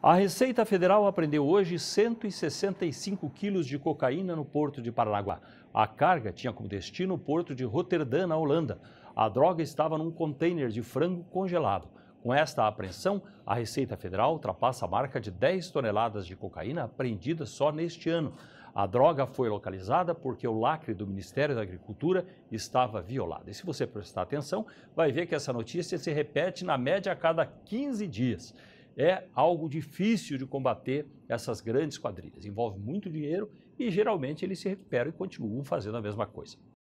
A Receita Federal apreendeu hoje 165 quilos de cocaína no porto de Paranaguá. A carga tinha como destino o porto de Roterdã, na Holanda. A droga estava num container de frango congelado. Com esta apreensão, a Receita Federal ultrapassa a marca de 10 toneladas de cocaína apreendida só neste ano. A droga foi localizada porque o lacre do Ministério da Agricultura estava violado. E se você prestar atenção, vai ver que essa notícia se repete na média a cada 15 dias é algo difícil de combater essas grandes quadrilhas. Envolve muito dinheiro e geralmente eles se recuperam e continuam fazendo a mesma coisa.